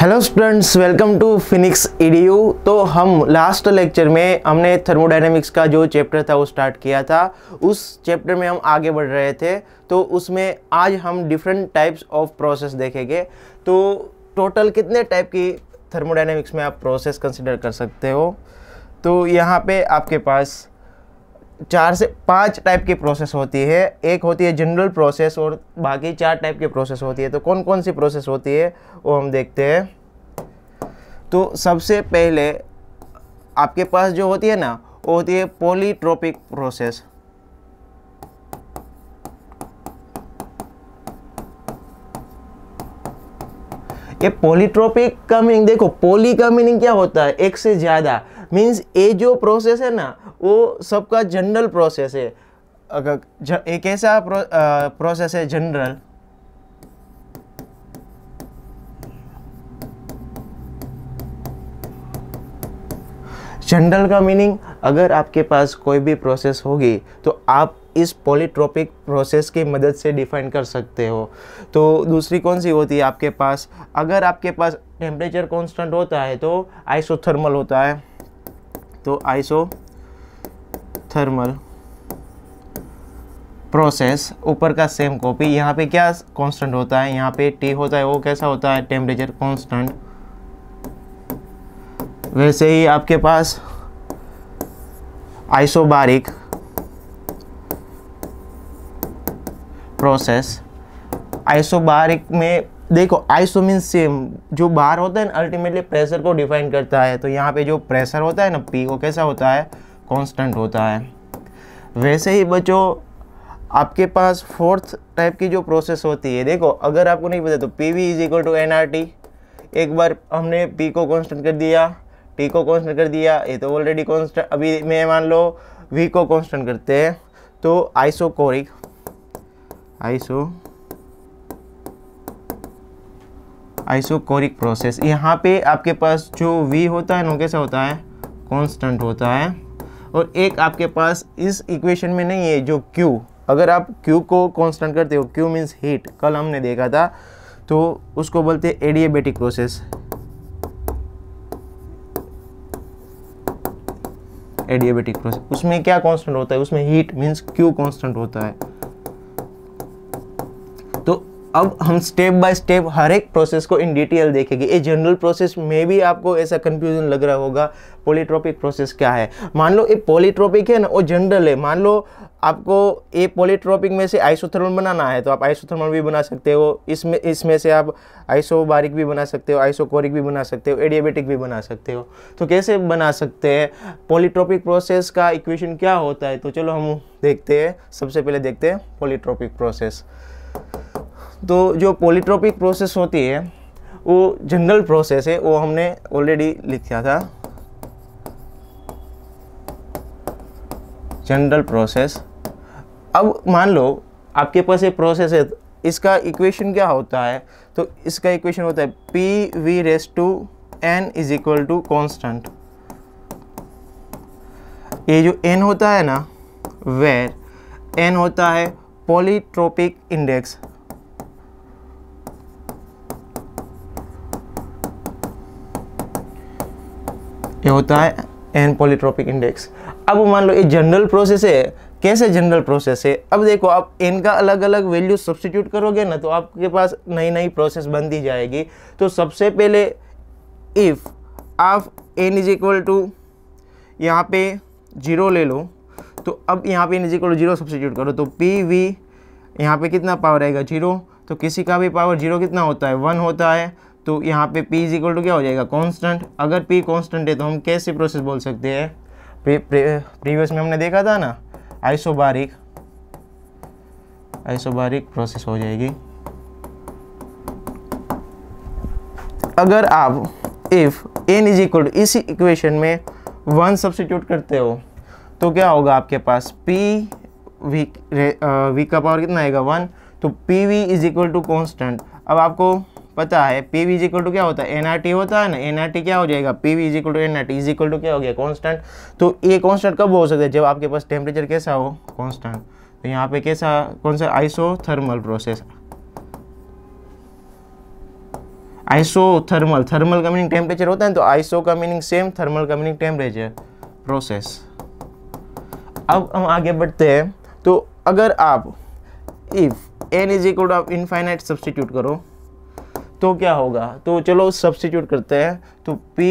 hello students welcome to Phoenix EDU तो हम last lecture में हमने थर्मोडाइनमिक्स का जो चैप्टर था वो स्टार्ट किया था उस चैप्टर में हम आगे बढ़ रहे थे तो उसमें आज हम डिफरेंट टाइप्स ऑफ प्रोसेस देखेंगे तो टोटल कितने टाइप की थर्मोडाइनमिक्स में आप प्रोसेस कंसिडर कर सकते हो तो यहाँ पे आपके पास चार से पांच टाइप की प्रोसेस होती है एक होती है जनरल प्रोसेस और बाकी चार टाइप की प्रोसेस होती है तो कौन कौन सी प्रोसेस होती है वो हम देखते हैं तो सबसे पहले आपके पास जो होती है ना वो होती है पोलीट्रोपिक प्रोसेस ये पोलीट्रोपिक का मीनिंग देखो पोली का मीनिंग क्या होता है एक से ज़्यादा मीन्स ये जो प्रोसेस है ना वो सबका जनरल प्रोसेस है अगर एक ऐसा प्रो, प्रोसेस है जनरल जनरल का मीनिंग अगर आपके पास कोई भी प्रोसेस होगी तो आप इस पॉलीट्रोपिक प्रोसेस की मदद से डिफाइन कर सकते हो तो दूसरी कौन सी होती है आपके पास अगर आपके पास टेम्परेचर कांस्टेंट होता है तो आइसोथर्मल होता है तो आइसो थर्मल प्रोसेस ऊपर का सेम कॉपी यहाँ पे क्या कांस्टेंट होता है यहाँ पे टी होता है वो कैसा होता है टेम्परेचर कांस्टेंट वैसे ही आपके पास आइसोबारिक प्रोसेस आइसोबारिक में देखो आइसो मीन सेम जो बाहर होता है ना अल्टीमेटली प्रेशर को डिफाइन करता है तो यहाँ पे जो प्रेशर होता है ना पी वो कैसा होता है कांस्टेंट होता है वैसे ही बच्चों आपके पास फोर्थ टाइप की जो प्रोसेस होती है देखो अगर आपको नहीं पता तो P V is equal to N R T एक बार हमने पी को कांस्टेंट कर दिया टी को कांस्टेंट कर दिया ये तो ऑलरेडी कांस्टेंट अभी मैं मान लो वी को कांस्टेंट करते हैं तो isochoric iso isochoric process यहाँ पे आपके पास जो वी होता है ना कैसा होता है कांस्टेंट होता है और एक आपके पास इस इक्वेशन में नहीं है जो Q अगर आप Q को कांस्टेंट करते हो Q मीन्स हीट कल हमने देखा था तो उसको बोलते हैं एडियाबेटिक प्रोसेस एडियाबेटिक प्रोसेस उसमें क्या कांस्टेंट होता है उसमें हीट मीन्स Q कांस्टेंट होता है अब हम स्टेप बाय स्टेप हर एक प्रोसेस को इन डिटेल देखेंगे ये जनरल प्रोसेस में भी आपको ऐसा कन्फ्यूजन लग रहा होगा पोलिट्रोपिक प्रोसेस क्या है मान लो ये पोलिट्रोपिक है ना वो जनरल है मान लो आपको ये पोलिट्रोपिक में से आइसोथर्मल बनाना है तो आप आइसोथर्मल भी बना सकते हो इसमें इसमें से आप आइसोबारिक भी बना सकते हो आइसोकोरिक भी बना सकते हो एडियाबेटिक भी बना सकते हो तो कैसे बना सकते हैं पोलिट्रोपिक प्रोसेस का इक्वेशन क्या होता है तो चलो हम देखते हैं सबसे पहले देखते हैं पोलिट्रोपिक प्रोसेस तो जो पोलीट्रोपिक प्रोसेस होती है वो जनरल प्रोसेस है वो हमने ऑलरेडी लिखा था जनरल प्रोसेस अब मान लो आपके पास ये प्रोसेस है इसका इक्वेशन क्या होता है तो इसका इक्वेशन होता है P V raise to n is equal to constant ये जो एन होता है ना वेर एन होता है पॉलीट्रोपिक इंडेक्स ये होता है एन पॉलीट्रॉपिक इंडेक्स अब मान लो ये जनरल प्रोसेस है कैसे जनरल प्रोसेस है अब देखो आप एन का अलग अलग वैल्यू सब्सटीट्यूट करोगे ना तो आपके पास नई नई प्रोसेस बनती जाएगी तो सबसे पहले इफ़ आप एन इज इक्वल टू यहाँ पे जीरो ले लो तो अब यहाँ पे n is equal to zero substitute करो तो पी वी यहाँ पे कितना पावर आएगा जीरो तो किसी का भी पावर जीरो कितना होता है वन होता है तो यहाँ पे p इज इक्वल टू क्या हो जाएगा कांस्टेंट अगर p कांस्टेंट है तो हम कैसे प्रोसेस बोल सकते हैं प्रीवियस में हमने देखा था ना आइसोबारिक आइसोबारिक प्रोसेस हो जाएगी अगर आप if n is equal to इसी इक्वेशन में वन सब्सिट्यूट करते हो तो क्या होगा आपके पास पी वी वी का पावर कितना आएगा वन तो P V is equal to constant अब आपको पता है पी वी इजिकल टू क्या होता है एन आर टी होता है ना एन आर टी क्या हो जाएगा P V is equal to N R T is equal to क्या हो गया कॉन्स्टेंट तो ये कॉन्स्टेंट कब हो सकता है जब आपके पास टेम्परेचर कैसा हो कॉन्स्टेंट तो यहाँ पे कैसा कौन सा iso thermal process iso thermal thermal का मीनिंग टेम्परेचर होता है तो आइसो का मीनिंग सेम थर्मल का मीनिंग टेम्परेचर प्रोसेस अब हम आगे बढ़ते हैं तो अगर आप if n is equal to आप इनफाइनाइट सब्सटीट्यूट करो तो क्या होगा तो चलो सब्सिट्यूट करते हैं तो P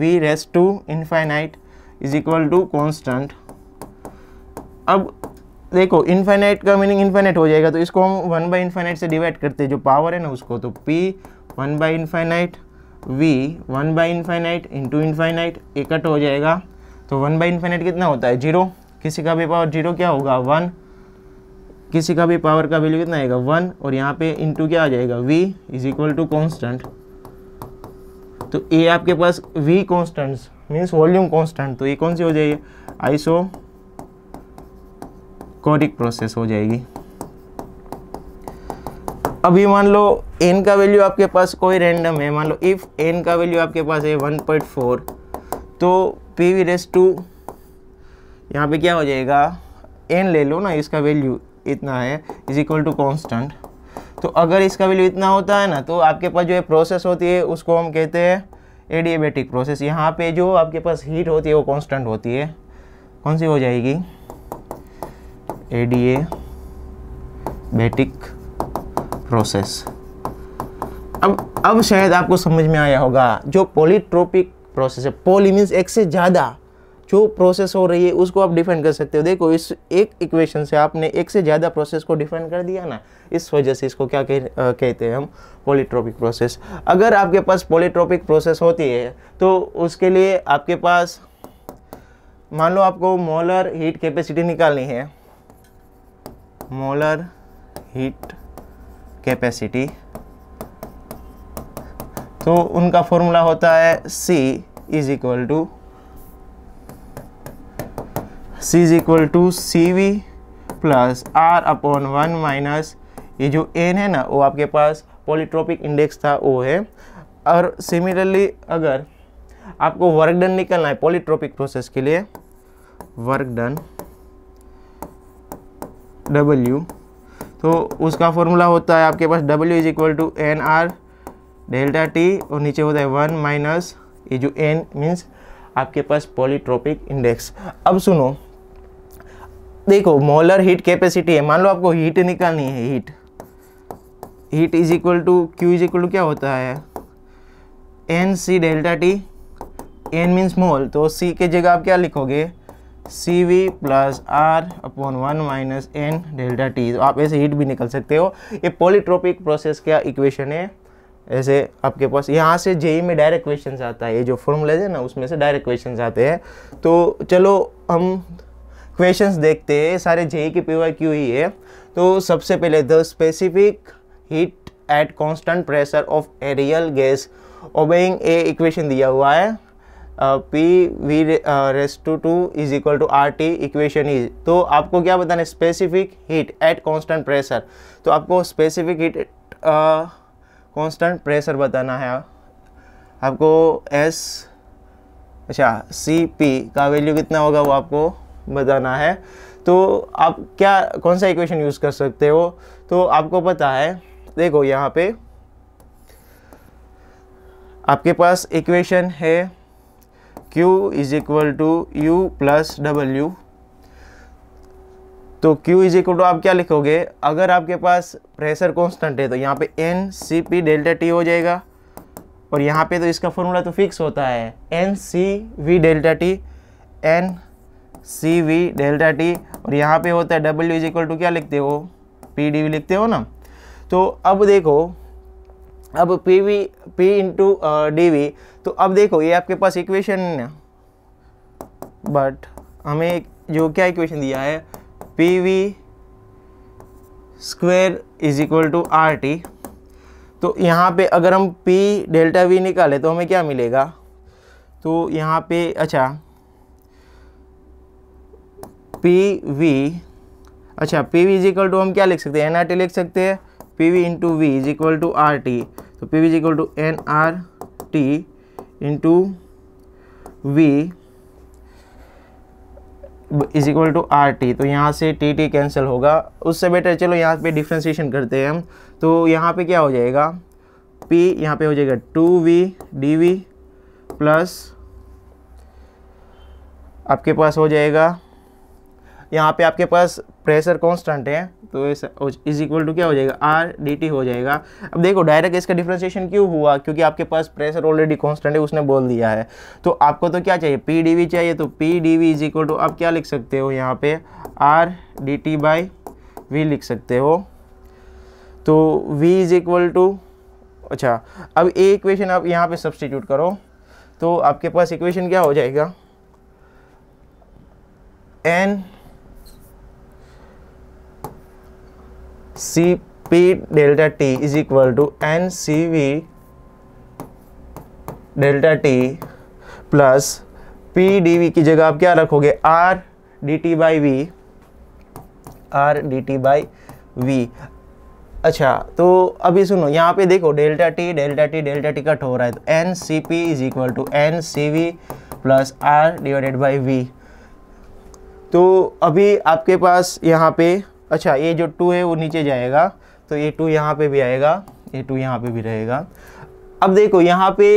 V raise to infinite is equal to constant अब देखो इनफाइनाइट का मीनिंग इनफाइनाइट हो जाएगा तो इसको हम वन बाई इनफाइनाइट से डिवाइड करते हैं जो पावर है ना उसको तो P one by infinite V one by infinite into infinite ये कट हो जाएगा तो वन बाई इनफाइनाइट कितना होता है जीरो किसी का भी पावर जीरो क्या होगा वन किसी का भी पावर का वैल्यू कितना आएगा वन और यहाँ पे इंटू क्या आ जाएगा V is equal to constant तो ए आपके पास V constants means volume constant तो ये कौन सी हो जाएगी आइसो कोरिक प्रोसेस हो जाएगी अभी मान लो एन का वैल्यू आपके पास कोई रैंडम है मान लो इफ़ एन का वैल्यू आपके पास है 1.4 तो पी वी रेस टू यहाँ पे क्या हो जाएगा एन ले लो ना इसका वैल्यू इतना है इज इक्वल टू कॉन्स्टेंट तो अगर इसका वैल्यू इतना होता है ना तो आपके पास जो है प्रोसेस होती है उसको हम कहते हैं एडियाबेटिक प्रोसेस यहाँ पे जो आपके पास हीट होती है वो कांस्टेंट होती है कौन सी हो जाएगी एडियाबेटिक प्रोसेस अब अब शायद आपको समझ में आया होगा जो पोलिट्रोपिक प्रोसेस है पोली मीन्स एक से ज़्यादा जो प्रोसेस हो रही है उसको आप डिफेंड कर सकते हो देखो इस एक इक्वेशन से आपने एक से ज़्यादा प्रोसेस को डिफेंड कर दिया ना इस वजह से इसको क्या कह, आ, कहते हैं हम पॉलीट्रॉपिक प्रोसेस अगर आपके पास पॉलीट्रॉपिक प्रोसेस होती है तो उसके लिए आपके पास मान लो आपको मोलर हीट कैपेसिटी निकालनी है मोलर हीट कैपेसिटी तो उनका फॉर्मूला होता है C is equal to C is equal to C V plus R upon one minus ये जो एन है ना वो आपके पास पॉलीट्रोपिक इंडेक्स था वो है और सिमिलरली अगर आपको वर्क डन निकलना है पॉलीट्रोपिक प्रोसेस के लिए वर्क डन डब्ल्यू तो उसका फॉर्मूला होता है आपके पास W is equal to N R delta T और नीचे होता है वन माइनस ये जो एन मीन्स आपके पास पॉलीट्रोपिक इंडेक्स अब सुनो देखो मोलर हीट कैपेसिटी है मान लो आपको हीट निकालनी है heat heat is equal to Q is equal to क्या होता है n C delta T n means mole तो सी के जगह आप क्या लिखोगे C V plus R upon one minus n delta T तो आप ऐसे हीट भी निकल सकते हो ये पॉलीट्रोपिक प्रोसेस का इक्वेशन है ऐसे आपके पास यहाँ से जेई e में डायरेक्ट क्वेश्चन आता है ये जो फॉर्मूलाज है ना उसमें से डायरेक्ट क्वेश्चन आते हैं तो चलो हम क्वेश्चंस देखते हैं सारे जेई के पी क्यू ही है तो सबसे पहले the specific heat at constant pressure of aerial gas obeying a equation दिया हुआ है P V raise to two is equal to R T equation is तो आपको क्या बताना है specific heat at constant pressure तो आपको specific heat uh, constant pressure बताना है आपको एस अच्छा सी पी का वैल्यू कितना होगा वो आपको बताना है तो आप क्या कौन सा इक्वेशन यूज़ कर सकते हो तो आपको पता है देखो यहाँ पे आपके पास इक्वेशन है Q is equal to U plus W तो Q इज इक्वल टू आप क्या लिखोगे अगर आपके पास प्रेशर कॉन्स्टेंट है तो यहाँ पे n C P delta T हो जाएगा और यहाँ पे तो इसका फॉर्मूला तो फिक्स होता है n C V delta T n C V delta T और यहाँ पे होता है डब्ल्यू इज इक्वल टू क्या लिखते हो पी डी वी लिखते हो ना तो अब देखो अब P V P into D V तो अब देखो ये आपके पास इक्वेशन बट हमें जो क्या इक्वेशन दिया है P V square is equal to R T तो यहाँ पे अगर हम पी डेल्टा वी निकालें तो हमें क्या मिलेगा तो यहाँ पे अच्छा पी वी अच्छा P V is equal to हम क्या लिख सकते हैं एन आर टी लिख सकते हैं P V into V is equal to R T तो P V is equal to N R T into V is equal to R T तो यहाँ से टी टी कैंसिल होगा उससे बेटर चलो यहाँ पे डिफ्रेंसीशन करते हैं हम तो यहाँ पे क्या हो जाएगा पी यहाँ पे हो जाएगा two V D V plus आपके पास हो जाएगा यहाँ पे आपके पास प्रेशर कॉन्स्टेंट है तो इज इक्वल टू क्या हो जाएगा आर डी टी हो जाएगा अब देखो डायरेक्ट इसका डिफ्रेंसिएशन क्यों हुआ क्योंकि आपके पास प्रेशर ऑलरेडी कॉन्स्टेंट है उसने बोल दिया है तो आपको तो क्या चाहिए पी डी वी चाहिए तो P D V is equal to आप क्या लिख सकते हो यहाँ पे R D T by V लिख सकते हो तो वी इज इक्वल टू अच्छा अब ए इक्वेशन आप यहाँ पे सब्सटीट्यूट करो तो आपके पास इक्वेशन क्या हो जाएगा N C P delta T is equal to N C V delta T plus P D V की जगह आप क्या रखोगे R D T by V R D T by V अच्छा तो अभी सुनो यहाँ पे देखो delta T delta T delta T cut हो रहा है तो N C P is equal to N C V plus R divided by V तो अभी आपके पास यहाँ पे अच्छा ये जो टू है वो नीचे जाएगा तो ये टू यहाँ पे भी आएगा ये टू यहाँ पे भी रहेगा अब देखो यहाँ पे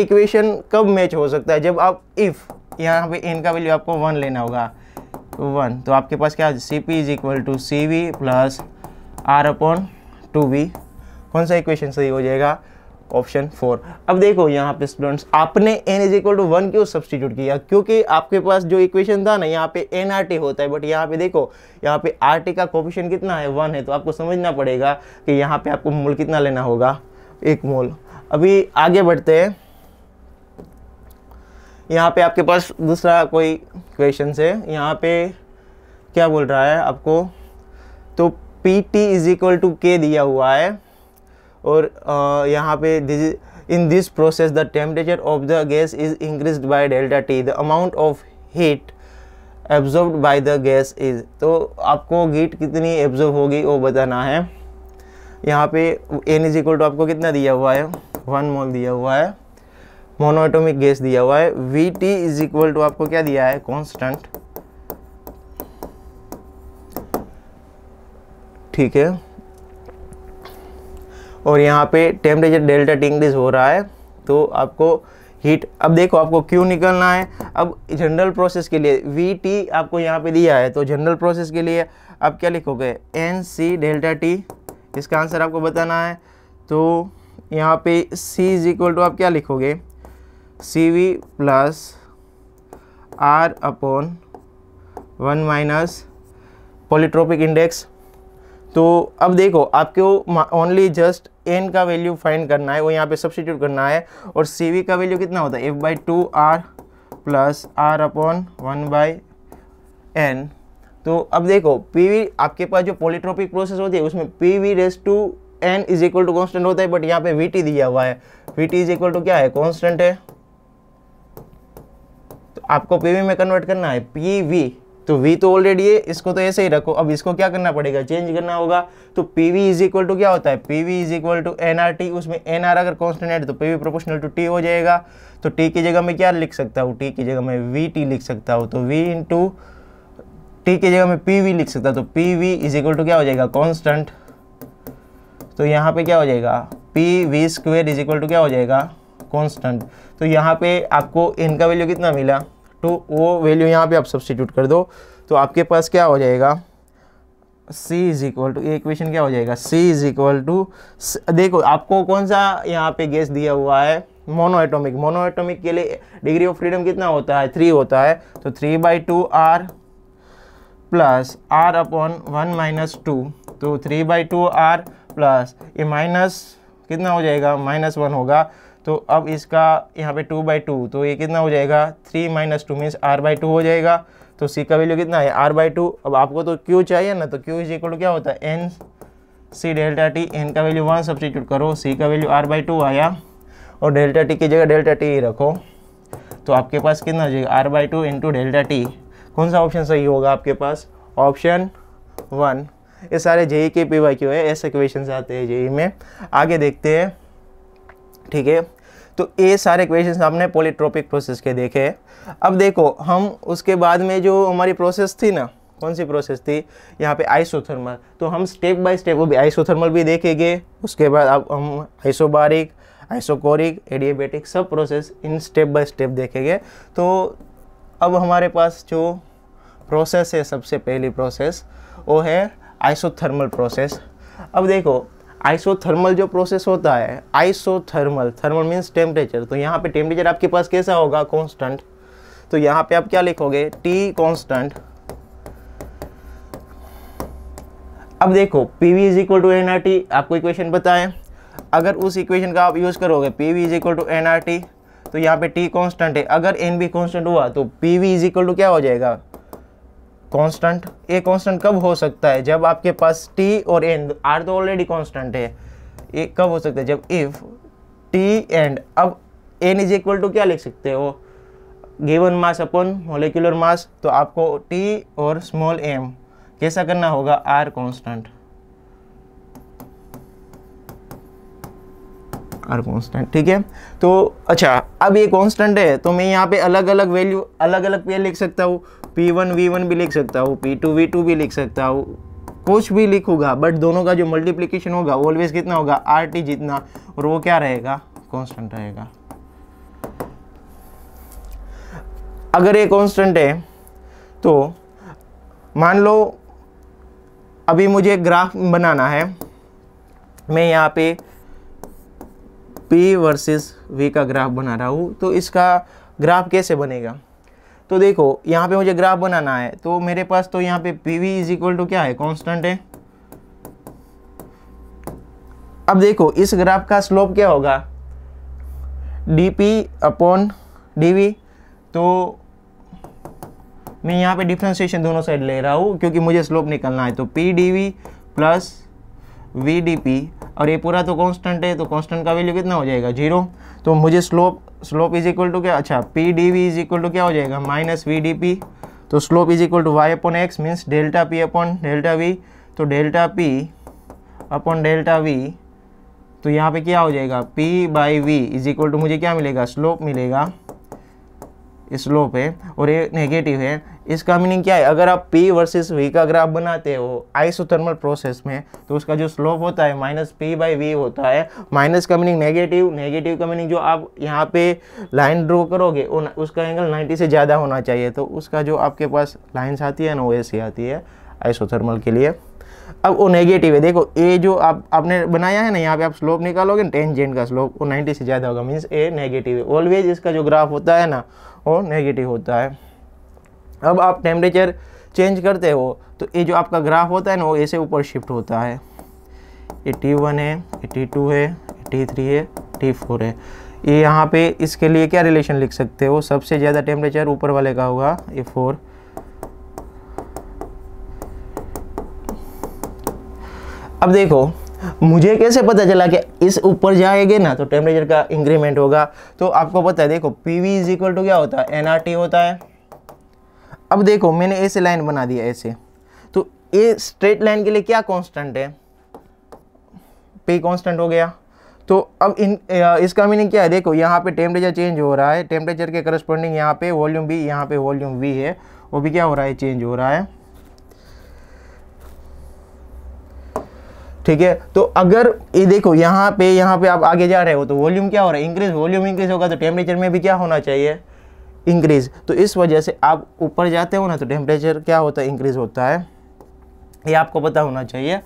इक्वेशन कब मैच हो सकता है जब आप इफ़ यहाँ पे इनका का वैल्यू आपको वन लेना होगा वन तो, तो आपके पास क्या C P is equal to C V plus R upon two V कौन सा इक्वेशन सही हो जाएगा ऑप्शन फोर अब देखो यहाँ पे स्टूडेंट्स आपने n is equal to one क्यों सब्सटीट्यूट किया क्योंकि आपके पास जो इक्वेशन था ना यहाँ पे एन आर टी होता है बट यहाँ पे देखो यहाँ पे आर टी का कॉपिशन कितना है वन है तो आपको समझना पड़ेगा कि यहाँ पे आपको मोल कितना लेना होगा एक मोल अभी आगे बढ़ते हैं यहाँ पे आपके पास दूसरा कोई क्वेश्चन है यहाँ पे क्या बोल रहा है आपको तो P T is equal to K दिया हुआ है और यहाँ पे this in this process the temperature of the gas is increase by delta T the amount of heat absorb by the gas is तो आपको हीट कितनी एब्जॉर्ब होगी वो बताना है यहाँ पे एन इज इक्वल टू आपको कितना दिया हुआ है वन मोल दिया हुआ है मोनोएटोमिक गैस दिया हुआ है V T is equal to आपको क्या दिया है कॉन्स्टेंट ठीक है और यहाँ पे टेम्परेचर डेल्टा टी इंक्रीज़ हो रहा है तो आपको हीट अब देखो आपको क्यों निकलना है अब जनरल प्रोसेस के लिए वी टी आपको यहाँ पे दिया है तो जनरल प्रोसेस के लिए आप क्या लिखोगे एन सी डेल्टा टी इसका आंसर आपको बताना है तो यहाँ पे C इज इक्वल टू आप क्या लिखोगे C V plus R upon one minus polytropic index तो अब देखो आपको ओनली जस्ट एन का वैल्यू फाइंड करना है वो यहाँ पे सब्सिट्यूट करना है और सी का वैल्यू कितना होता है F by two R plus R upon one by n तो अब देखो पी आपके पास जो पोलिट्रोपिक प्रोसेस होती है उसमें P V raise to n is equal to constant होता है बट यहाँ पे वी दिया हुआ है V T is equal to क्या है कॉन्स्टेंट है तो आपको पी में कन्वर्ट करना है पी तो v तो ऑलरेडी है इसको तो ऐसे ही रखो अब इसको क्या करना पड़ेगा चेंज करना होगा तो P V is equal to क्या होता है P V is equal to N R T उसमें एन आर अगर कॉन्स्टेंट है तो P V proportional to T हो जाएगा तो टी की जगह मैं क्या लिख सकता हूँ टी की जगह मैं वी टी लिख सकता हूँ तो वी टू टी की जगह मैं पी वी लिख सकता हूँ तो P V is equal to क्या हो जाएगा कॉन्स्टेंट तो यहाँ पे क्या हो जाएगा P V square is equal to क्या हो जाएगा कॉन्स्टेंट तो यहाँ पे आपको इनका वैल्यू कितना मिला तो वो वैल्यू यहाँ पे आप सब्सटीट्यूट कर दो तो आपके पास क्या हो जाएगा C इज इक्वल टू ये इक्वेशन क्या हो जाएगा C इज इक्वल टू देखो आपको कौन सा यहाँ पे गैस दिया हुआ है मोनो एटोमिक मोनो एटोमिक के लिए डिग्री ऑफ फ्रीडम कितना होता है थ्री होता है तो three by two R plus R upon one minus two तो three by two R plus ये माइनस कितना हो जाएगा माइनस वन होगा तो अब इसका यहाँ पे टू बाई टू तो ये कितना हो जाएगा three minus two means R by two हो जाएगा तो सी का वैल्यू कितना है आर बाई टू अब आपको तो क्यू चाहिए ना तो क्यू इज इक्वल क्या होता है n C delta T n का वैल्यू वन सब्सटीट्यूट करो सी का वैल्यू आर बाई टू आया और डेल्टा टी की जगह डेल्टा टी रखो तो आपके पास कितना हो जाएगा R by two into delta T कौन सा ऑप्शन सही होगा आपके पास ऑप्शन वन ये सारे जेई के पी वाई क्यू है ऐसे क्वेश्चन आते हैं जेई e में आगे देखते हैं ठीक है तो ये सारे क्वेश्चन हमने पोलिट्रोपिक प्रोसेस के देखे अब देखो हम उसके बाद में जो हमारी प्रोसेस थी ना कौन सी प्रोसेस थी यहाँ पे आइसोथर्मल तो हम स्टेप बाय स्टेप वो भी आइसोथर्मल भी देखेंगे उसके बाद अब हम आइसोबारिक आइसोकोरिक एडियाबेटिक सब process in step by step देखेंगे तो अब हमारे पास जो प्रोसेस है सबसे पहली प्रोसेस वो है आइसोथर्मल प्रोसेस अब देखो आइसोथर्मल जो प्रोसेस होता है आइसोथर्मल थर्मल मीन्स टेम्परेचर तो यहाँ पे टेम्परेचर आपके पास कैसा होगा कॉन्स्टेंट तो यहाँ पे आप क्या लिखोगे टी कॉन्स्टेंट अब देखो P V is equal to N R T आपको इक्वेशन पता है अगर उस इक्वेशन का आप यूज़ करोगे P V is equal to N R T तो यहाँ पे टी कॉन्स्टेंट है अगर एन भी कॉन्स्टेंट हुआ तो P V is equal to क्या हो जाएगा कांस्टेंट ए कांस्टेंट कब हो सकता है जब आपके पास टी और एन आर तो ऑलरेडी कांस्टेंट है ए कब हो सकता है जब इफ टी एंड अब एन इज इक्वल टू क्या लिख सकते हो गिवन मास अपन मोलिकुलर मास तो आपको टी और स्मॉल एम कैसा करना होगा आर कांस्टेंट आर कॉन्स्टेंट ठीक है तो अच्छा अब ये कॉन्स्टेंट है तो मैं यहाँ पे अलग अलग वैल्यू अलग अलग पे लिख सकता हूँ पी वन वी वन भी लिख सकता हूँ पी टू वी टू भी लिख सकता हूँ कुछ भी लिखूंगा बट दोनों का जो मल्टीप्लीकेशन होगा ऑलवेज कितना होगा आर टी जितना और वो क्या रहेगा कॉन्स्टेंट रहेगा अगर ये कॉन्स्टेंट है तो मान लो अभी मुझे ग्राफ बनाना है मैं यहाँ पे पी वर्सेस वी का ग्राफ बना रहा हूँ तो इसका ग्राफ कैसे बनेगा तो देखो यहाँ पे मुझे ग्राफ बनाना है तो मेरे पास तो यहाँ पे P V is equal to क्या है कांस्टेंट है अब देखो इस ग्राफ का स्लोप क्या होगा D P upon D V तो मैं यहाँ पे डिफ्रेंशिएशन दोनों साइड ले रहा हूँ क्योंकि मुझे स्लोप निकलना है तो P D V plus V और ये पूरा तो कांस्टेंट है तो कांस्टेंट का वैल्यू कितना हो जाएगा जीरो तो मुझे slope slope is equal to क्या अच्छा P D V is equal to क्या हो जाएगा माइनस वी डी पी तो slope is equal to Y upon X means delta P upon delta V तो delta P upon delta V तो यहाँ पे क्या हो जाएगा P by V is equal to मुझे क्या मिलेगा स्लोप मिलेगा स्लोप है और ये नेगेटिव है इसका मीनिंग क्या है अगर आप पी वर्सेस वी का ग्राफ बनाते हो आइसोथर्मल प्रोसेस में तो उसका जो स्लोप होता है माइनस पी बाई वी होता है माइनस का मीनिंग नेगेटिव नेगेटिव का मीनिंग जो आप यहाँ पे लाइन ड्रॉ करोगे उसका एंगल 90 से ज़्यादा होना चाहिए तो उसका जो आपके पास लाइन्स आती है ना वो ऐसी आती है आइसोथर्मल के लिए अब वो नेगेटिव है देखो ए जो आप आपने बनाया है ना यहाँ पे आप स्लोप निकालोगे टेंजेंट का स्लोप वो 90 से ज़्यादा होगा मीन्स ए नेगेटिव है ऑलवेज इसका जो ग्राफ होता है ना वो नेगेटिव होता है अब आप टेम्परेचर चेंज करते हो तो ये जो आपका ग्राफ होता है ना वो ऐसे ऊपर शिफ्ट होता है एट्टी वन है एट्टी टू है एटी थ्री है एट्टी फोर है ये यहाँ पे इसके लिए क्या रिलेशन लिख सकते हो सबसे ज़्यादा टेम्परेचर ऊपर वाले का होगा ये फोर अब देखो मुझे कैसे पता चला कि इस ऊपर जाएंगे ना तो टेम्परेचर का इंक्रीमेंट होगा तो आपको पता है देखो P V is equal to क्या होता है एन होता है अब देखो मैंने ऐसे लाइन बना दिया ऐसे तो ये स्ट्रेट लाइन के लिए क्या कांस्टेंट है पी कांस्टेंट हो गया तो अब इन इसका मीनिंग क्या है देखो यहाँ पे टेम्परेचर चेंज हो रहा है टेम्परेचर के करस्पॉन्डिंग यहाँ पे वॉल्यूम बी यहाँ पे वॉल्यूम वी है वो भी क्या हो रहा है चेंज हो रहा है ठीक है तो अगर ये देखो यहाँ पे यहाँ पे आप आगे जा रहे हो तो वॉल्यूम क्या हो रहा है इंक्रीज वॉल्यूम इंक्रीज होगा तो टेम्परेचर में भी क्या होना चाहिए इंक्रीज तो इस वजह से आप ऊपर जाते हो ना तो टेम्परेचर क्या होता है इंक्रीज होता है ये आपको पता होना चाहिए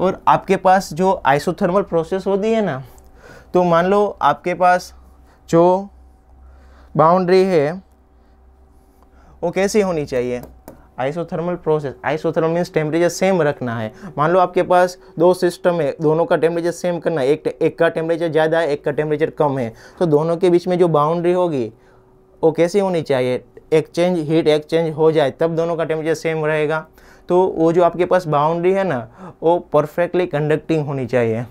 और आपके पास जो आइसोथर्मल प्रोसेस होती है ना तो मान लो आपके पास जो बाउंड्री है वो कैसी होनी चाहिए isothermal process isothermal means temperature same रखना है मान लो आपके पास दो सिस्टम है दोनों का टेम्परेचर सेम करना है एक एक का टेम्परेचर ज़्यादा है एक का टेम्परेचर कम है तो दोनों के बीच में जो बाउंड्री होगी वो कैसी होनी चाहिए एक्सचेंज हीट एक्सचेंज हो जाए तब दोनों का टेम्परेचर सेम रहेगा तो वो जो आपके पास बाउंड्री है ना वो परफेक्टली कंडक्टिंग होनी चाहिए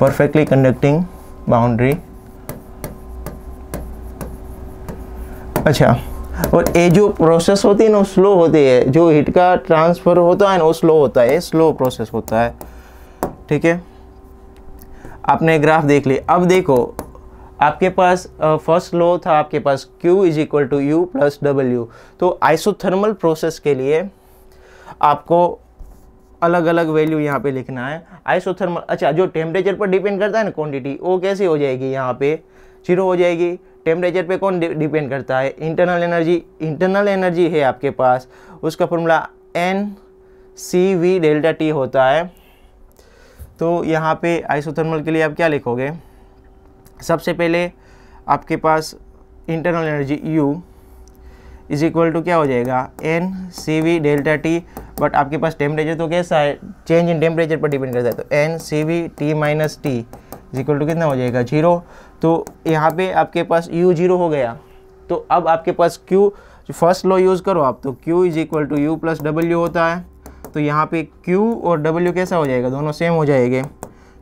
परफेक्टली कंडक्टिंग बाउंड्री अच्छा और ये जो प्रोसेस होती है ना वो स्लो होती है जो हीट का ट्रांसफ़र होता है ना वो स्लो होता है स्लो प्रोसेस होता है ठीक है आपने ग्राफ देख लिया अब देखो आपके पास फर्स्ट लॉ था आपके पास Q is equal to U plus W तो आइसोथर्मल प्रोसेस के लिए आपको अलग अलग वैल्यू यहाँ पे लिखना है आइसोथर्मल अच्छा जो टेम्परेचर पर डिपेंड करता है ना क्वांटिटी वो कैसे हो जाएगी यहाँ पे जीरो हो जाएगी टेम्परेचर पे कौन डिपेंड करता है इंटरनल एनर्जी इंटरनल एनर्जी है आपके पास उसका formula N C V delta T होता है तो यहाँ पे आइसोथर्मल के लिए आप क्या लिखोगे सबसे पहले आपके पास internal energy U is equal to क्या हो जाएगा N C V delta T but आपके पास टेम्परेचर तो कैसा है चेंज इन टेम्परेचर पर डिपेंड करता है तो N C V T minus T is equal to कितना हो जाएगा जीरो तो यहाँ पे आपके पास यू जीरो हो गया तो अब आपके पास क्यू फर्स्ट लॉ यूज़ करो आप तो Q is equal to U plus W होता है तो यहाँ पे क्यू और डब्ल्यू कैसा हो जाएगा दोनों सेम हो जाएंगे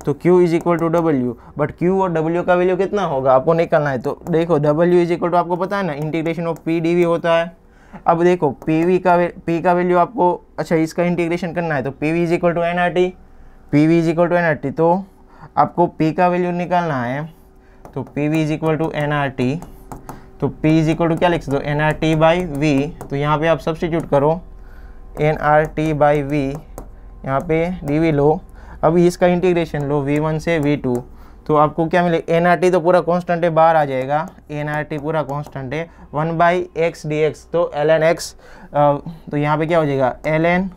तो Q is equal to W but Q और W का वैल्यू कितना होगा आपको निकलना है तो देखो W इज इक्वल टू आपको पता है ना इंटीग्रेशन ऑफ पी डी होता है अब देखो पी वी का पी का वैल्यू आपको अच्छा इसका इंटीग्रेशन करना है तो P V is equal to N R T P V is equal to N R T तो आपको पी का वैल्यू निकालना है तो P V is equal to N R T तो पी इज इक्वल टू क्या लिख सकते हो N R T by V तो यहाँ पे आप सब्सटीट्यूट करो N R T by V यहाँ पे डी वी लो अब इसका इंटीग्रेशन लो v1 से v2 तो आपको क्या मिले एन तो पूरा कांस्टेंट है बाहर आ जाएगा एन पूरा कांस्टेंट है one by X D X तो एल एन एक्स तो यहाँ पे क्या हो जाएगा L N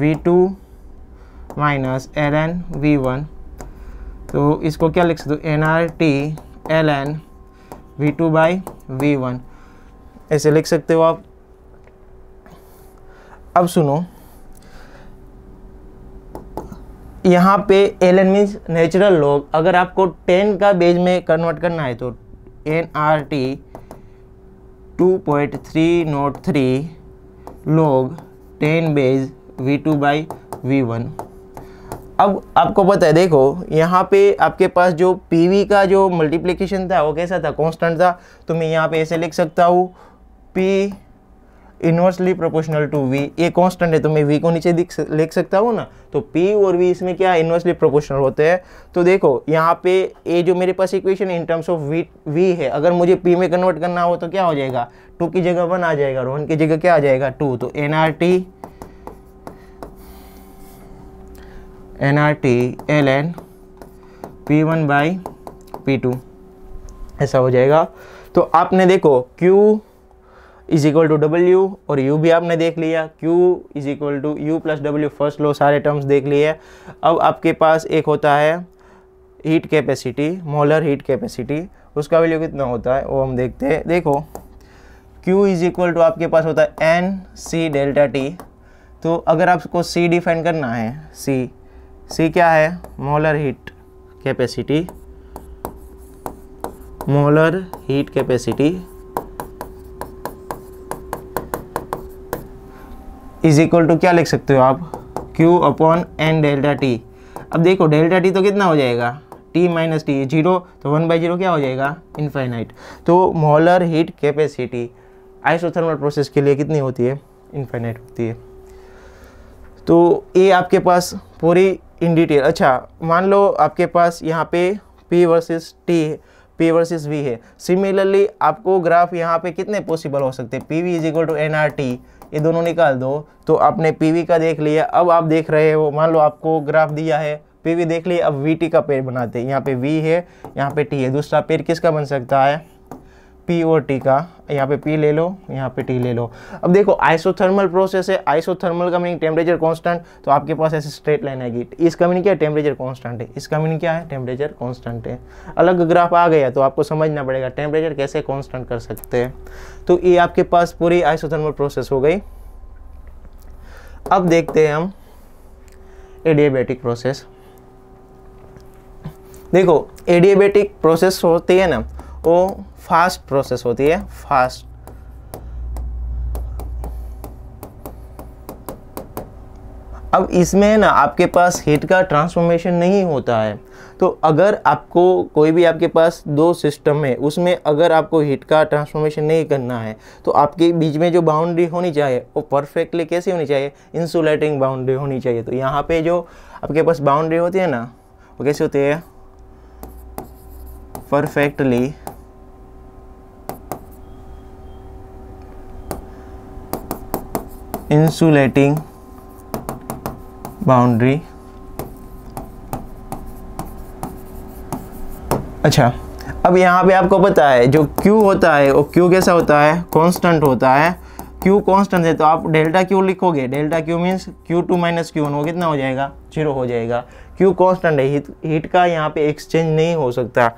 V two minus L N V one तो इसको क्या लिख सकते हो N R T L N V two by V one ऐसे लिख सकते हो आप अब सुनो यहाँ पे L N means natural log अगर आपको टेन का बेज में कन्वर्ट करना है तो N R T two point three nought three log ten base V two by V one अब आपको पता है देखो यहाँ पे आपके पास जो पी का जो मल्टीप्लिकेशन था वो कैसा था कॉन्स्टेंट था तो मैं यहाँ पे ऐसे लिख सकता हूँ P inversely proportional to V ये कांस्टेंट है तो मैं वी को नीचे दिख लिख सकता हूँ ना तो पी और वी इसमें क्या इनवर्सली प्रोपोर्शनल होते हैं तो देखो यहाँ पे ये जो मेरे पास equation in terms of V V है अगर मुझे पी में कन्वर्ट करना हो तो क्या हो जाएगा टू की जगह वन आ जाएगा और वन की जगह क्या आ जाएगा टू तो N R T N R T L N P one by P two ऐसा हो जाएगा तो आपने देखो Q is equal to W और यू भी आपने देख लिया Q is equal to U plus W first law सारे टर्म्स देख लिए अब आपके पास एक होता है heat capacity molar heat capacity उसका वैल्यू कितना होता है वो हम देखते हैं देखो Q इज इक्वल टू आपके पास होता है एन सी डेल्टा टी तो अगर आपको C डिफाइन करना है C C क्या है molar heat capacity molar heat capacity is equal to क्या लिख सकते हो आप Q upon N delta T अब देखो डेल्टा टी तो कितना हो जाएगा टी माइनस टी जीरो तो वन बाई जीरो क्या हो जाएगा इनफाइनाइट तो molar heat capacity isothermal process के लिए कितनी होती है इनफाइनाइट होती है तो ये आपके पास पूरी इन डिटेल अच्छा मान लो आपके पास यहाँ पे P वर्सेस T है P वर्सेस V है सिमिलरली आपको ग्राफ यहाँ पे कितने पॉसिबल हो सकते हैं P V is equal to N R T ये दोनों निकाल दो तो आपने पी का देख लिया अब आप देख रहे हो मान लो आपको ग्राफ दिया है पी देख लिया अब वी का पेड़ बनाते हैं यहाँ पे वी है यहाँ पे टी है दूसरा पेड़ किसका बन सकता है पी और टी का यहाँ पे पी ले लो यहाँ पे टी ले लो अब देखो आइसोथर्मल प्रोसेस है आइसोथर्मल का मीनिंग टेम्परेचर कांस्टेंट तो आपके पास ऐसे स्ट्रेट लाइन आएगी इसका मीनिंग क्या है टेम्परेचर कांस्टेंट है इसका मीनिंग क्या है टेम्परेचर कांस्टेंट है अलग ग्राफ आ गया तो आपको समझना पड़ेगा टेम्परेचर कैसे कॉन्स्टेंट कर सकते हैं तो ये आपके पास पूरी आइसोथर्मल प्रोसेस हो गई अब देखते हैं हम एडियाबेटिक प्रोसेस देखो एडियाबेटिक प्रोसेस होती है ना वो फास्ट प्रोसेस होती है फास्ट अब इसमें ना आपके पास हीट का ट्रांसफॉर्मेशन नहीं होता है तो अगर आपको कोई भी आपके पास दो सिस्टम है उसमें अगर आपको हीट का ट्रांसफॉर्मेशन नहीं करना है तो आपके बीच में जो बाउंड्री होनी चाहिए वो परफेक्टली कैसी होनी चाहिए इंसुलेटिंग बाउंड्री होनी चाहिए तो यहाँ पे जो आपके पास बाउंड्री होती है ना वो कैसी होती है परफेक्टली insulating बाउंड्री अच्छा अब यहाँ पे आपको पता है जो Q होता है वो Q कैसा होता है कांस्टेंट होता है Q कांस्टेंट है तो आप डेल्टा Q लिखोगे delta Q means Q2 two minus Q वो कितना हो जाएगा जीरो हो जाएगा Q कांस्टेंट है हीट हीट का यहाँ पे एक्सचेंज नहीं हो सकता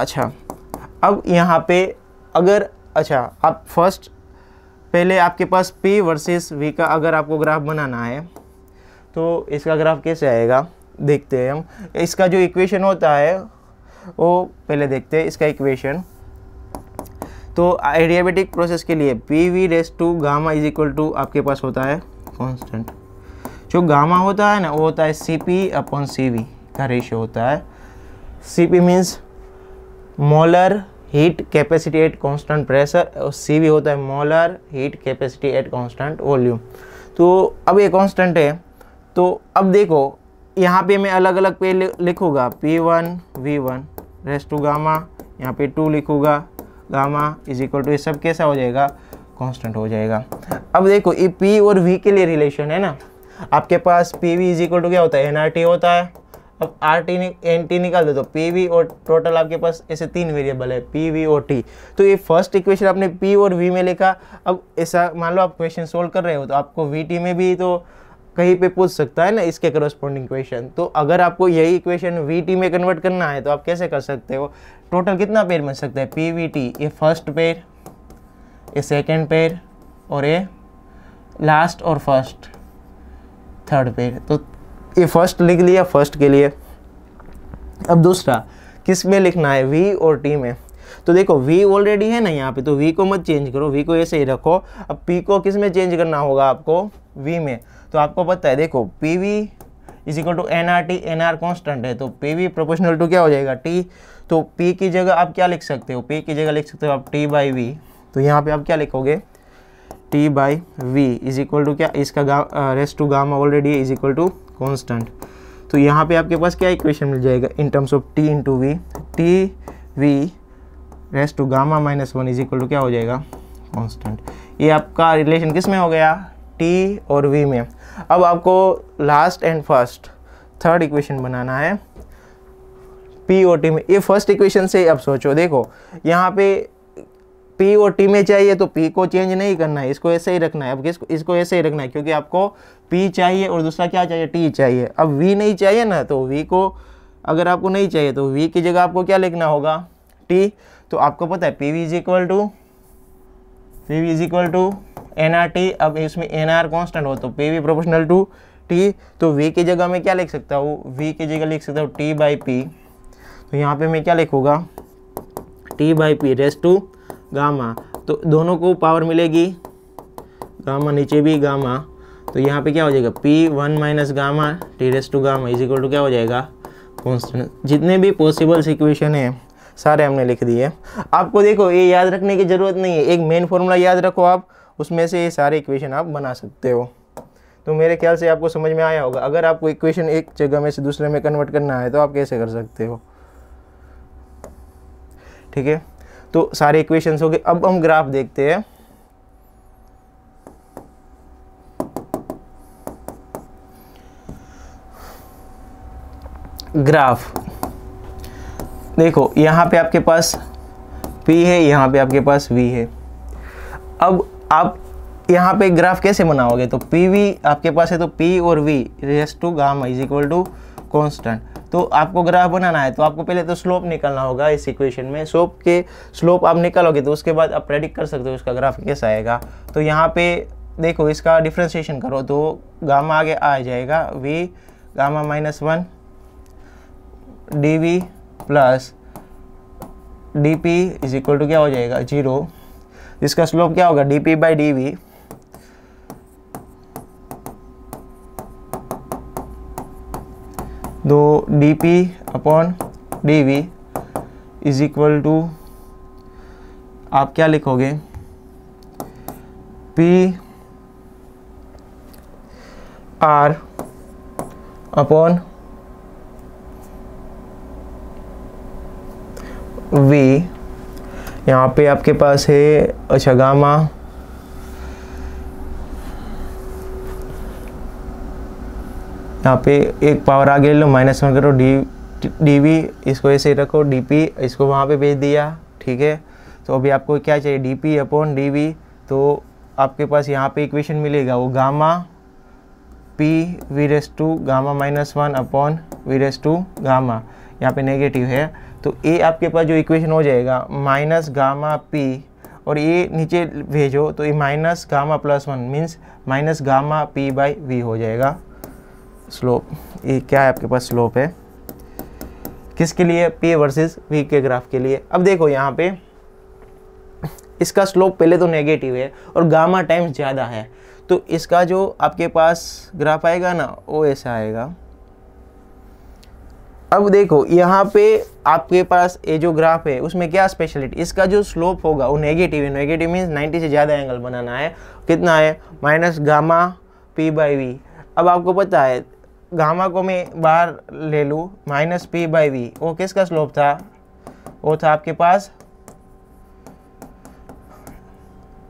अच्छा अब यहाँ पे अगर अच्छा आप फर्स्ट पहले आपके पास P वर्सेस V का अगर आपको ग्राफ बनाना है तो इसका ग्राफ कैसे आएगा देखते हैं हम इसका जो इक्वेशन होता है वो पहले देखते हैं इसका इक्वेशन तो एडियाबेटिक प्रोसेस के लिए P V raise to gamma is equal to आपके पास होता है कांस्टेंट जो गामा होता है ना वो होता है C P upon C V का रेशियो होता है C P means molar heat capacity at constant pressure और सी भी होता है molar heat capacity at constant volume तो अब ये कांस्टेंट है तो अब देखो यहाँ पे मैं अलग अलग पे लिखूँगा P one V one raise to gamma यहाँ पे टू लिखूँगा गामा इज इक्वल टू ये सब कैसा हो जाएगा कांस्टेंट हो जाएगा अब देखो ये पी और वी के लिए रिलेशन है ना आपके पास P V is equal to क्या होता है एन होता है अब आर टी एन टी निकाल दो तो पी वी और टोटल आपके पास ऐसे तीन वेरिएबल है पी वी और टी तो ये फर्स्ट इक्वेशन आपने पी और वी में लिखा अब ऐसा मान लो आप क्वेश्चन सोल्व कर रहे हो तो आपको वी टी में भी तो कहीं पे पूछ सकता है ना इसके करस्पॉन्डिंग क्वेश्चन तो अगर आपको यही इक्वेशन वी टी में कन्वर्ट करना है तो आप कैसे कर सकते हो टोटल कितना पेयर बन सकता है पी वी टी ये फर्स्ट पेयर ये सेकेंड पेयर और ये लास्ट और फर्स्ट थर्ड पेयर तो ये फर्स्ट लिख लिया फर्स्ट के लिए अब दूसरा किस में लिखना है वी और टी में तो देखो वी ऑलरेडी है ना यहाँ पे तो वी को मत चेंज करो वी को ऐसे ही रखो अब पी को किस में चेंज करना होगा आपको वी में तो आपको पता है देखो P V is equal to N R T N R constant है तो पी वी प्रोपोर्शनल टू क्या हो जाएगा टी तो पी की जगह आप क्या लिख सकते हो पी की जगह लिख सकते हो आप टी बाई वी तो यहाँ पे आप क्या लिखोगे T by V is equal to क्या इसका गा raised to gamma already is equal to constant तो यहाँ पे आपके पास क्या इक्वेशन मिल जाएगा in terms of T into V T V raised to gamma minus one is equal to क्या हो जाएगा कॉन्स्टेंट ये आपका रिलेशन किस में हो गया टी और वी में अब आपको last and first third equation बनाना है पी और टी में ये फर्स्ट इक्वेशन से आप सोचो देखो यहाँ पे पी और टी में चाहिए तो पी को चेंज नहीं करना है इसको ऐसे ही रखना है अब किसको इसको ऐसे ही रखना है क्योंकि आपको पी चाहिए और दूसरा क्या चाहिए टी चाहिए अब वी नहीं चाहिए ना तो वी को अगर आपको नहीं चाहिए तो वी की जगह आपको क्या लिखना होगा टी तो आपको पता है P V is equal to P V is equal to N R T अब इसमें एन आर कॉन्स्टेंट हो तो P V proportional to T तो वी की जगह मैं क्या लिख सकता हूँ वी की जगह लिख सकता हूँ टी बाई पी तो यहाँ पे मैं क्या लिखूँगा T by P raise to gamma तो दोनों को पावर मिलेगी गामा नीचे भी गामा तो यहाँ पे क्या हो जाएगा P one minus gamma T raise to gamma is equal to क्या हो जाएगा कॉन्स्टेंट जितने भी पॉसिबल्स इक्वेशन है सारे हमने लिख दिए आपको देखो ये याद रखने की ज़रूरत नहीं है एक मेन फॉर्मूला याद रखो आप उसमें से ये सारे इक्वेशन आप बना सकते हो तो मेरे ख्याल से आपको समझ में आया होगा अगर आपको इक्वेशन एक जगह में से दूसरे में कन्वर्ट करना है तो आप कैसे कर सकते हो ठीक है तो सारे इक्वेशंस हो गए अब हम ग्राफ देखते हैं ग्राफ देखो यहाँ पे आपके पास P है यहाँ पे आपके पास V है अब आप यहाँ पे ग्राफ कैसे बनाओगे तो पी वी आपके पास है तो P और V raise to gamma is equal to constant तो आपको ग्राफ बनाना है तो आपको पहले तो स्लोप निकलना होगा इस इक्वेशन में स्लोप के स्लोप आप निकालोगे तो उसके बाद आप प्रेडिक्ट कर सकते हो उसका ग्राफ कैसा आएगा तो यहाँ पे देखो इसका डिफ्रेंशिएशन करो तो गामा आगे आ जाएगा V gamma minus one D V plus D P is equal to क्या हो जाएगा जीरो इसका स्लोप क्या होगा D P by D V दो D P upon D V is equal to आप क्या लिखोगे पी आर अपॉन वी यहाँ पे आपके पास है अच्छा गामा यहाँ पे एक पावर आगे लो माइनस वन करो डी डी वी इसको ऐसे रखो डी पी इसको वहाँ पे भेज दिया ठीक है तो अभी आपको क्या चाहिए D P upon D V तो आपके पास यहाँ पे इक्वेशन मिलेगा वो gamma P V raise to gamma minus one upon V raise to gamma यहाँ पे नेगेटिव है तो ए आपके पास जो इक्वेशन हो जाएगा माइनस गामा पी और ये नीचे भेजो तो ये minus gamma plus one means minus gamma P by V हो जाएगा स्लोप ये क्या है आपके पास स्लोप है किसके लिए पी वर्सेस वी के ग्राफ के लिए अब देखो यहाँ पे इसका स्लोप पहले तो नेगेटिव है और गामा टाइम्स ज़्यादा है तो इसका जो आपके पास ग्राफ आएगा ना वो ऐसा आएगा अब देखो यहाँ पे आपके पास ये जो ग्राफ है उसमें क्या स्पेशलिटी इसका जो स्लोप होगा वो नेगेटिव है नेगेटिव मीन्स 90 से ज़्यादा एंगल बनाना है कितना है minus gamma P by V अब आपको पता है गामा को मैं बाहर ले लूँ माइनस पी बाई वी वो किसका स्लोप था वो था आपके पास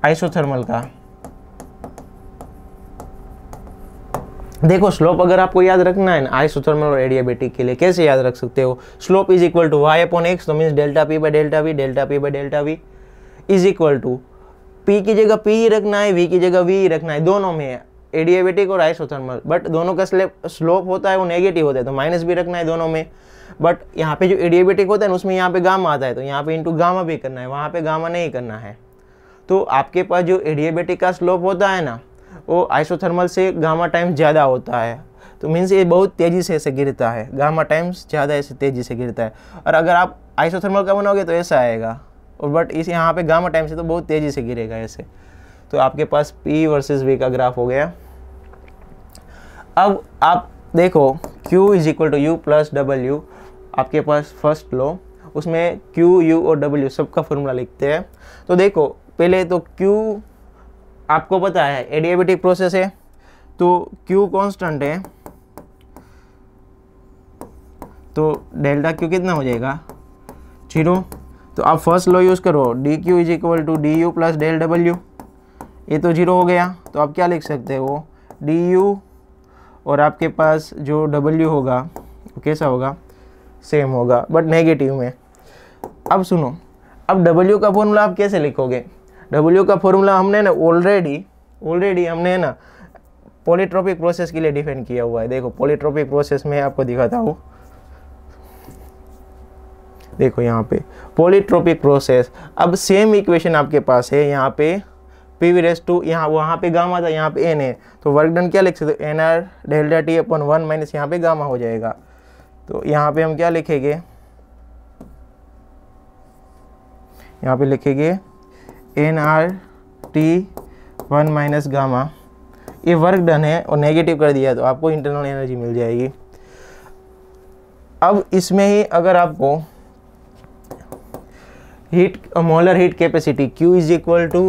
आइसोथर्मल का देखो स्लोप अगर आपको याद रखना है ना आइसोथर्मल और एडियाबेटिक के लिए कैसे याद रख सकते हो slope is equal to Y upon X तो means delta P by delta V delta P by delta V is equal to P की जगह पी रखना है वी की जगह वी रखना है दोनों में एडियाबेटिक और आइसोथर्मल बट दोनों का स्लेप स्लोप होता है वो नेगेटिव होता है तो माइनस भी रखना है दोनों में बट यहाँ पे जो एडियाबेटिक होता है ना उसमें यहाँ पे गामा आता है तो यहाँ पे इंटू गामा भी करना है वहाँ पे गामा नहीं करना है तो आपके पास जो एडियाबेटिक का स्लोप होता है ना वो आइसोथर्मल से गामा टाइम्स ज़्यादा होता है तो मीन्स ये बहुत तेज़ी से ऐसे गिरता है गामा टाइम्स ज़्यादा ऐसे तेज़ी से गिरता है और अगर आप आइसोथर्मल का बनाओगे तो ऐसा आएगा और बट इस यहाँ पे गामा टाइम से तो बहुत तेज़ी से गिरेगा ऐसे तो आपके पास पी वर्सेस वी का ग्राफ हो गया अब आप देखो Q is equal to U plus W आपके पास फर्स्ट लो उसमें Q U और W सबका फॉर्मूला लिखते हैं तो देखो पहले तो Q आपको पता है एडियाबेटिक प्रोसेस है तो Q कांस्टेंट है तो डेल्टा Q कितना हो जाएगा जीरो तो आप फर्स्ट लॉ यूज़ करो D Q is equal to D U plus del W ये तो जीरो हो गया तो आप क्या लिख सकते हो डी यू और आपके पास जो डब्ल्यू होगा कैसा होगा सेम होगा बट नेगेटिव में अब सुनो अब डब्ल्यू का फॉर्मूला आप कैसे लिखोगे डब्ल्यू का फॉर्मूला हमने ना ऑलरेडी ऑलरेडी हमने ना पॉलीट्रॉपिक प्रोसेस के लिए डिफाइन किया हुआ है देखो पॉलीट्रॉपिक प्रोसेस में आपको दिखाता हूँ देखो यहाँ पे पॉलीट्रॉपिक प्रोसेस अब सेम इक्वेशन आपके पास है यहाँ पे पी वी रेस टू यहाँ वहाँ पे गामा था यहाँ पे एन है तो वर्क डन क्या लिख सकते हो N R delta T upon one minus यहाँ पे गामा हो जाएगा तो यहाँ पे हम क्या लिखेंगे यहाँ पे लिखेंगे N R T one minus gamma ये वर्क डन है और नेगेटिव कर दिया तो आपको इंटरनल एनर्जी मिल जाएगी अब इसमें ही अगर आपको heat molar heat capacity Q is equal to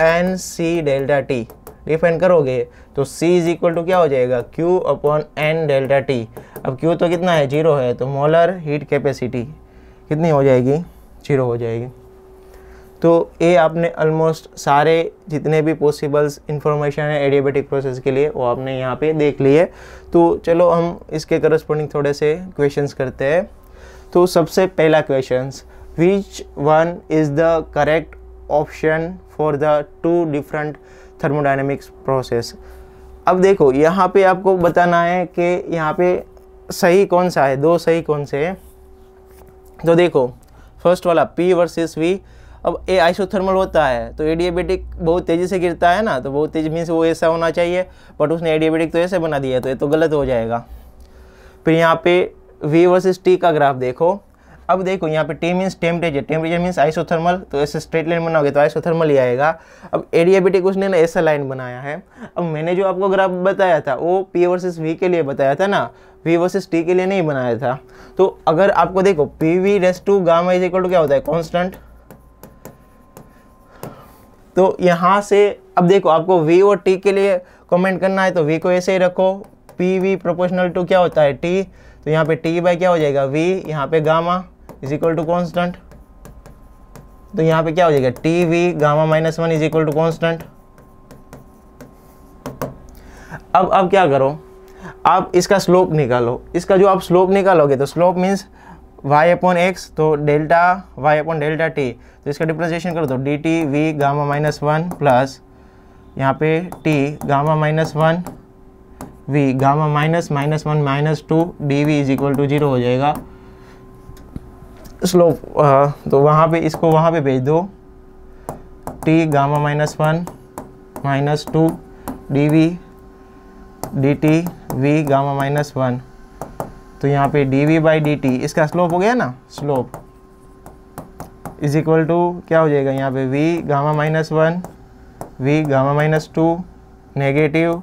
N C delta T define करोगे तो C इज इक्वल टू क्या हो जाएगा Q upon N delta T अब Q तो कितना है जीरो है तो मोलर हीट कैपेसिटी कितनी हो जाएगी जीरो हो जाएगी तो ये आपने ऑलमोस्ट सारे जितने भी पॉसिबल्स इन्फॉर्मेशन है एडियाबेटिक प्रोसेस के लिए वो आपने यहाँ पे देख लिए तो चलो हम इसके करस्पॉन्डिंग थोड़े से क्वेश्चंस करते हैं तो सबसे पहला questions which one is the correct option for the two different thermodynamics process अब देखो यहाँ पे आपको बताना है कि यहाँ पे सही कौन सा है दो सही कौन से हैं तो देखो फर्स्ट वाला पी वर्सेस वी अब ए आइसोथर्मल होता है तो एडियाबेटिक बहुत तेज़ी से गिरता है ना तो बहुत तेज मीन्स वो ऐसा होना चाहिए बट उसने एडियाबेटिक तो ऐसे बना दिया तो ये तो गलत हो जाएगा फिर यहाँ पे वी वर्सेस टी का ग्राफ देखो अब देखो यहाँ पे T means temperature temperature means isothermal तो ऐसे स्ट्रेट लाइन बनाओगे तो आइसोथर्मल ही आएगा अब एडियाबेटिक उसने ना ऐसा लाइन बनाया है अब मैंने जो आपको ग्राफ बताया था वो पी वर्सेस वी के लिए बताया था ना वी वर्सेस टी के लिए नहीं बनाया था तो अगर आपको देखो P V raise to gamma is equal to क्या होता है कॉन्स्टेंट तो यहाँ से अब देखो आपको वी और टी के लिए कॉमेंट करना है तो वी को ऐसे ही रखो पी वी प्रोपोर्शनल टू क्या होता है टी तो यहाँ पे टी बाई क्या हो जाएगा वी यहाँ पे gamma is equal to constant तो यहाँ पे क्या हो जाएगा T V gamma minus one is equal to constant अब अब क्या करो आप इसका स्लोप निकालो इसका जो आप स्लोप निकालोगे तो slope means Y upon X तो delta Y upon delta T तो इसका डिफ्रेंसिएशन करो दो D T V gamma minus one plus यहाँ पे T gamma minus one V gamma minus minus one minus two D V is equal to zero हो जाएगा slope uh, तो वहाँ पे इसको वहाँ पे भेज दो T gamma minus one minus two D V D T V gamma minus one तो यहाँ पे D V by D T इसका स्लोप हो गया ना स्लोप इज इक्वल टू क्या हो जाएगा यहाँ पे V gamma minus one V gamma minus two negative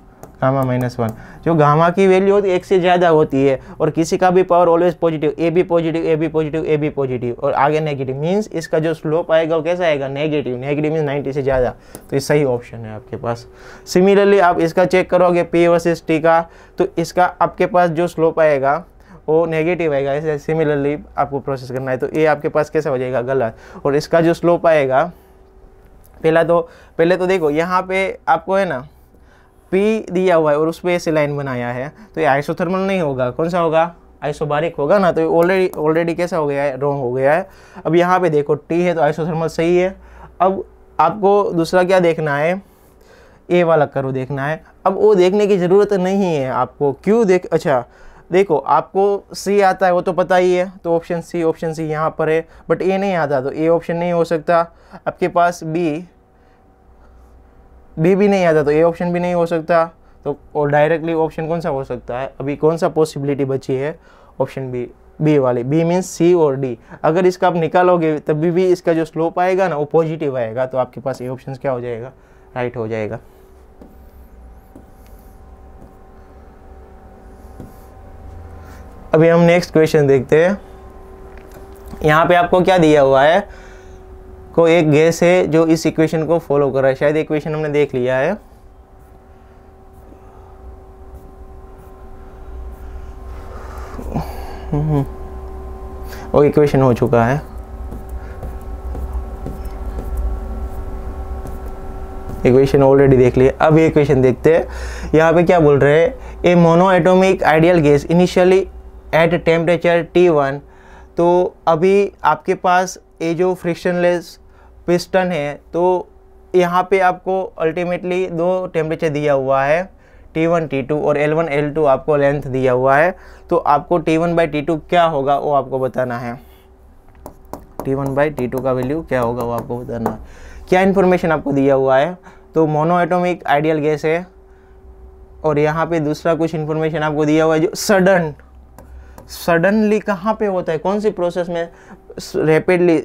gamma minus one जो गामा की वैल्यू होती है एक से ज़्यादा होती है और किसी का भी पावर ऑलवेज पॉजिटिव ए भी पॉजिटिव ए भी पॉजिटिव ए भी पॉजिटिव और आगे नेगेटिव मीन्स इसका जो स्लोप आएगा वो कैसा आएगा नेगेटिव नेगेटिव मीन्स नाइन्टी से ज़्यादा तो ये सही ऑप्शन है आपके पास सिमिलरली आप इसका चेक करोगे पी वर्सेज टी का तो इसका आपके पास जो स्लोप आएगा वो नेगेटिव आएगा ऐसे सिमिलरली आपको प्रोसेस करना है तो ये आपके पास कैसा हो जाएगा गलत और इसका जो स्लोप आएगा पहला तो पहले तो देखो यहाँ पे आपको है ना पी दिया हुआ है और उस पर ऐसे लाइन बनाया है तो ये आइसोथर्मल नहीं होगा कौन सा होगा आइसोबारिक होगा ना तो ऑलरेडी ऑलरेडी कैसा हो गया है रॉन्ग हो गया है अब यहाँ पे देखो टी है तो आइसोथर्मल सही है अब आपको दूसरा क्या देखना है ए वाला करो देखना है अब वो देखने की ज़रूरत नहीं है आपको क्यों देख अच्छा देखो आपको सी आता है वो तो पता ही है तो ऑप्शन सी ऑप्शन सी यहाँ पर है बट ए नहीं आता तो ए ऑप्शन नहीं हो सकता आपके पास बी बी भी नहीं आता तो ए ऑप्शन भी नहीं हो सकता तो और डायरेक्टली ऑप्शन कौन सा हो सकता है अभी कौन सा पॉसिबिलिटी बची है ऑप्शन बी बी वाली बी मीन्स सी और डी अगर इसका आप निकालोगे तभी भी इसका जो स्लोप आएगा ना वो पॉजिटिव आएगा तो आपके पास ए ऑप्शन क्या हो जाएगा राइट हो जाएगा अभी हम नेक्स्ट क्वेश्चन देखते हैं यहाँ पे आपको क्या दिया हुआ है तो एक गैस है जो इस इक्वेशन को फॉलो कर रहा है शायद इक्वेशन हमने देख लिया है वो इक्वेशन हो चुका है इक्वेशन ऑलरेडी देख लिया अब ये इक्वेशन देखते हैं यहाँ पे क्या बोल रहे हैं a monoatomic ideal gas initially at temperature T one तो अभी आपके पास ये जो फ्रिक्शनलेस पिस्टन है तो यहाँ पे आपको अल्टीमेटली दो टेम्परेचर दिया हुआ है T1, T2 और L1, L2 आपको लेंथ दिया हुआ है तो आपको T1 वन बाई क्या होगा वो आपको बताना है T1 वन बाई का वैल्यू क्या होगा वो आपको बताना है क्या इन्फॉर्मेशन आपको दिया हुआ है तो मोनोएटोमिक आइडियल गैस है और यहाँ पे दूसरा कुछ इन्फॉर्मेशन आपको दिया हुआ है जो सडन सडनली कहाँ पे होता है कौन सी प्रोसेस में रैपिडली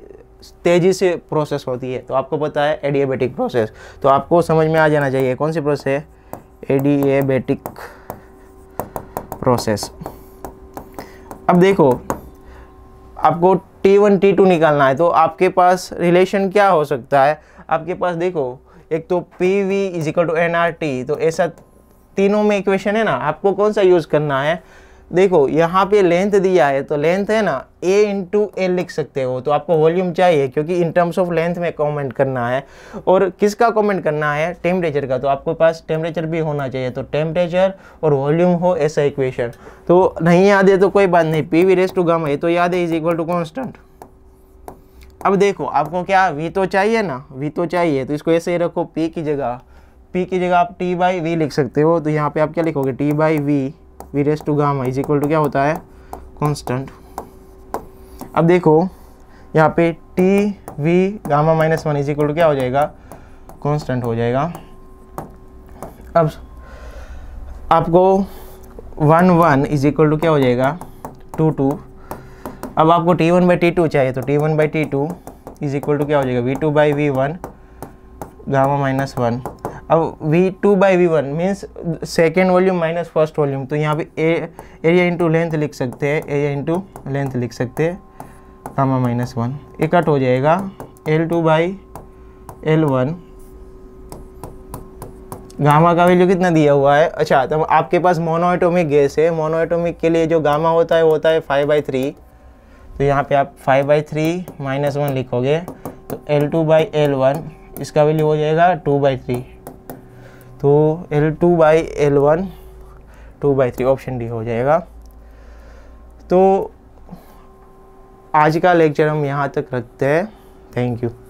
तेज़ी से प्रोसेस होती है तो आपको पता है एडियाबेटिक प्रोसेस तो आपको समझ में आ जाना चाहिए कौन सी प्रोसेस है एडियाबेटिक प्रोसेस अब देखो आपको T1 T2 निकालना है तो आपके पास रिलेशन क्या हो सकता है आपके पास देखो एक तो P V is equal to N R T तो ऐसा तीनों में इक्वेशन है ना आपको कौन सा यूज़ करना है देखो यहाँ पे लेंथ दिया है तो लेंथ है ना ए इंटू ए लिख सकते हो तो आपको वॉल्यूम चाहिए क्योंकि इन टर्म्स ऑफ लेंथ में कमेंट करना है और किसका कमेंट करना है टेम्परेचर का तो आपके पास टेम्परेचर भी होना चाहिए तो टेम्परेचर और वॉल्यूम हो ऐसा इक्वेशन तो नहीं याद है तो कोई बात नहीं P V raise to gamma है तो याद है इज इक्वल टू कॉन्स्टेंट अब देखो आपको क्या वी तो चाहिए ना वी तो चाहिए तो इसको ऐसे ही रखो पी की जगह पी की जगह आप टी बाई वी लिख सकते हो तो यहाँ पे आप क्या लिखोगे T by V V raise to gamma is equal to क्या होता है कॉन्स्टेंट अब देखो यहाँ पे T V gamma minus one is equal to क्या हो जाएगा कॉन्स्टेंट हो जाएगा अब आपको one one is equal to क्या हो जाएगा टू टू अब आपको T one by T two चाहिए तो T one by T two is equal to क्या हो जाएगा V two by V one gamma minus one अब V two by V one means second volume minus first volume तो यहाँ पे ए, area into length लिख सकते हैं एरिया इंटू लेंथ लिख सकते हैं कामा माइनस वन ये कट हो जाएगा L two by L one gamma का वैल्यू कितना दिया हुआ है अच्छा तो आपके पास मोनोएटोमिक गैस है मोनोएटोमिक के लिए जो गामा होता है होता है फाइव बाई थ्री तो यहाँ पे आप five by three minus one लिखोगे तो L two by L one इसका वैल्यू हो जाएगा टू बाई थ्री तो L two by L one two by three option D हो जाएगा तो आज का लेक्चर हम यहाँ तक रखते हैं थैंक यू